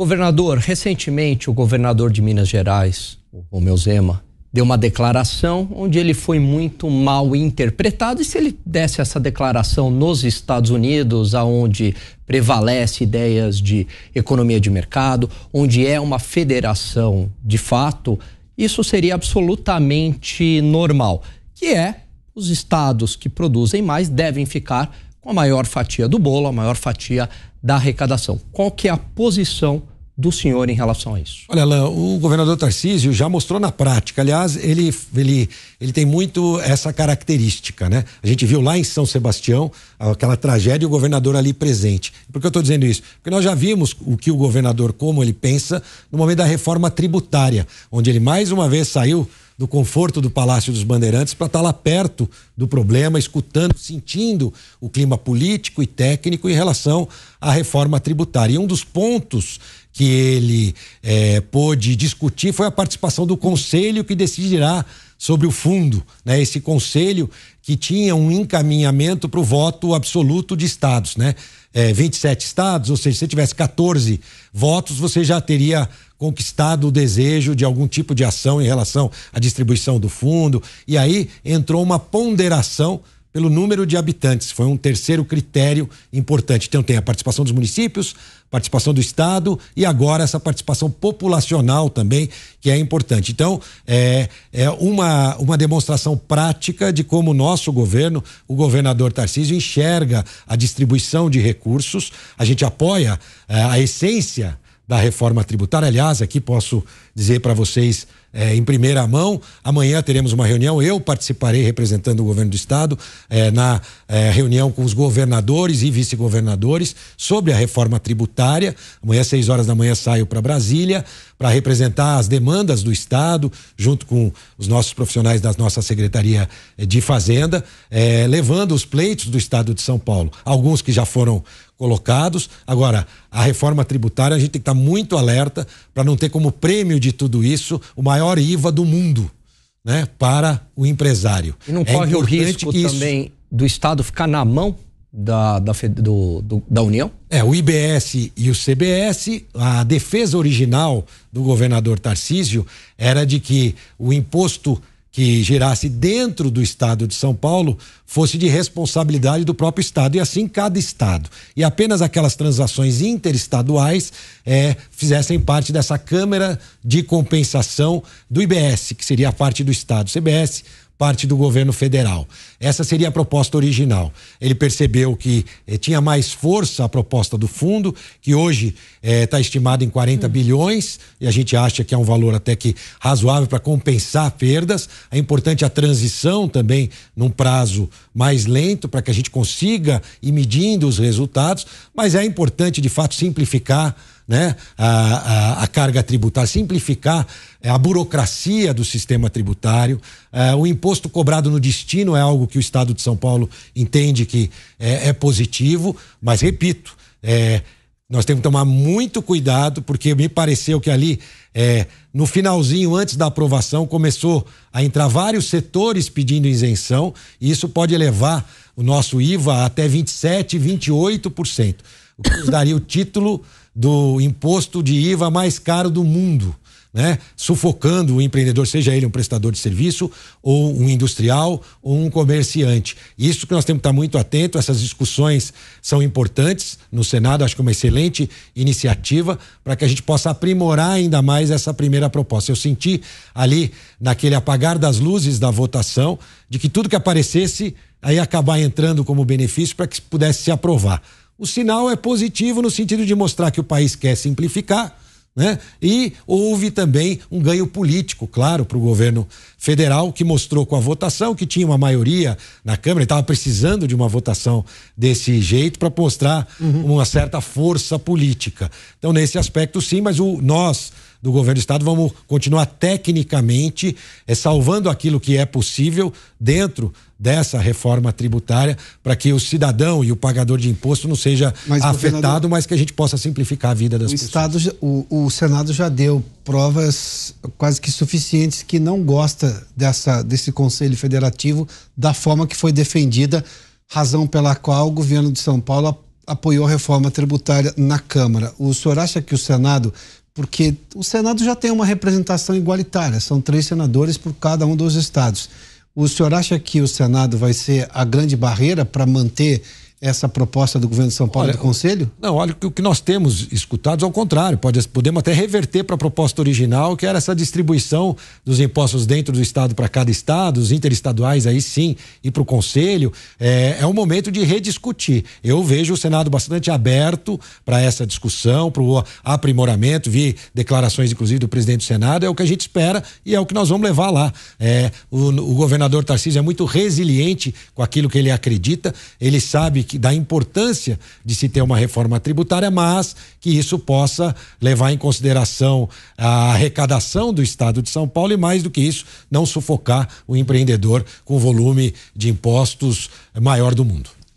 Governador, recentemente o governador de Minas Gerais, o Romeu Zema, deu uma declaração onde ele foi muito mal interpretado. E se ele desse essa declaração nos Estados Unidos, aonde prevalece ideias de economia de mercado, onde é uma federação de fato, isso seria absolutamente normal, que é os estados que produzem mais devem ficar com a maior fatia do bolo, a maior fatia da arrecadação. Qual que é a posição do senhor em relação a isso? Olha, Alain, o governador Tarcísio já mostrou na prática. Aliás, ele, ele, ele tem muito essa característica, né? A gente viu lá em São Sebastião aquela tragédia e o governador ali presente. Por que eu estou dizendo isso? Porque nós já vimos o que o governador, como ele pensa, no momento da reforma tributária, onde ele mais uma vez saiu do conforto do Palácio dos Bandeirantes para estar tá lá perto do problema, escutando, sentindo o clima político e técnico em relação à reforma tributária. E um dos pontos que ele é, pôde discutir foi a participação do conselho que decidirá sobre o fundo, né? Esse conselho que tinha um encaminhamento para o voto absoluto de estados, né? É, 27 estados, ou seja, se você tivesse 14 votos, você já teria conquistado o desejo de algum tipo de ação em relação à distribuição do fundo. E aí entrou uma ponderação pelo número de habitantes. Foi um terceiro critério importante. Então tem a participação dos municípios, participação do Estado e agora essa participação populacional também, que é importante. Então, é, é uma, uma demonstração prática de como o nosso governo, o governador Tarcísio, enxerga a distribuição de recursos. A gente apoia é, a essência da reforma tributária. Aliás, aqui posso dizer para vocês é, em primeira mão. Amanhã teremos uma reunião. Eu participarei representando o governo do estado é, na é, reunião com os governadores e vice-governadores sobre a reforma tributária. Amanhã, às seis horas da manhã, saio para Brasília para representar as demandas do estado, junto com os nossos profissionais da nossa Secretaria de Fazenda, é, levando os pleitos do estado de São Paulo. Alguns que já foram colocados. Agora, a reforma tributária, a gente tem que estar tá muito alerta para não ter como prêmio de tudo isso o maior IVA do mundo, né, para o empresário. E não é corre o risco isso... também do Estado ficar na mão da, da, do, do, da União? É, o IBS e o CBS, a defesa original do governador Tarcísio era de que o imposto que girasse dentro do estado de São Paulo fosse de responsabilidade do próprio estado e assim cada estado e apenas aquelas transações interestaduais é, fizessem parte dessa câmara de compensação do IBS que seria a parte do estado CBS parte do governo federal. Essa seria a proposta original. Ele percebeu que eh, tinha mais força a proposta do fundo, que hoje está eh, tá estimada em 40 hum. bilhões, e a gente acha que é um valor até que razoável para compensar perdas. É importante a transição também num prazo mais lento para que a gente consiga ir medindo os resultados, mas é importante de fato simplificar né? a, a, a carga tributária, simplificar é a burocracia do sistema tributário. É, o imposto cobrado no destino é algo que o Estado de São Paulo entende que é, é positivo, mas repito, é, nós temos que tomar muito cuidado, porque me pareceu que ali, é, no finalzinho, antes da aprovação, começou a entrar vários setores pedindo isenção, e isso pode elevar o nosso IVA até 27, 28% daria o título do imposto de IVA mais caro do mundo. Né? sufocando o empreendedor, seja ele um prestador de serviço, ou um industrial, ou um comerciante. Isso que nós temos que estar muito atento, essas discussões são importantes no Senado, acho que é uma excelente iniciativa para que a gente possa aprimorar ainda mais essa primeira proposta. Eu senti ali, naquele apagar das luzes da votação, de que tudo que aparecesse aí acabar entrando como benefício para que pudesse se aprovar. O sinal é positivo no sentido de mostrar que o país quer simplificar, né? E houve também um ganho político, claro, para o governo Federal, que mostrou com a votação que tinha uma maioria na Câmara, e estava precisando de uma votação desse jeito para mostrar uhum. uma certa força política. Então, nesse aspecto, sim, mas o, nós do governo do estado, vamos continuar tecnicamente é, salvando aquilo que é possível dentro dessa reforma tributária para que o cidadão e o pagador de imposto não seja mas, afetado, mas que a gente possa simplificar a vida das o pessoas. Estado, o, o Senado já deu provas quase que suficientes que não gosta dessa, desse Conselho Federativo da forma que foi defendida, razão pela qual o governo de São Paulo apoiou a reforma tributária na Câmara. O senhor acha que o Senado, porque o Senado já tem uma representação igualitária, são três senadores por cada um dos estados. O senhor acha que o Senado vai ser a grande barreira para manter essa proposta do governo de São Paulo olha, do Conselho? Não, olha, o que nós temos escutado é o contrário, pode, podemos até reverter para a proposta original, que era essa distribuição dos impostos dentro do Estado para cada Estado, os interestaduais aí sim, e para o Conselho. É, é um momento de rediscutir. Eu vejo o Senado bastante aberto para essa discussão, para o aprimoramento, vi declarações, inclusive, do presidente do Senado, é o que a gente espera e é o que nós vamos levar lá. É, o, o governador Tarcísio é muito resiliente com aquilo que ele acredita, ele sabe que que, da importância de se ter uma reforma tributária, mas que isso possa levar em consideração a arrecadação do Estado de São Paulo e, mais do que isso, não sufocar o empreendedor com o volume de impostos maior do mundo.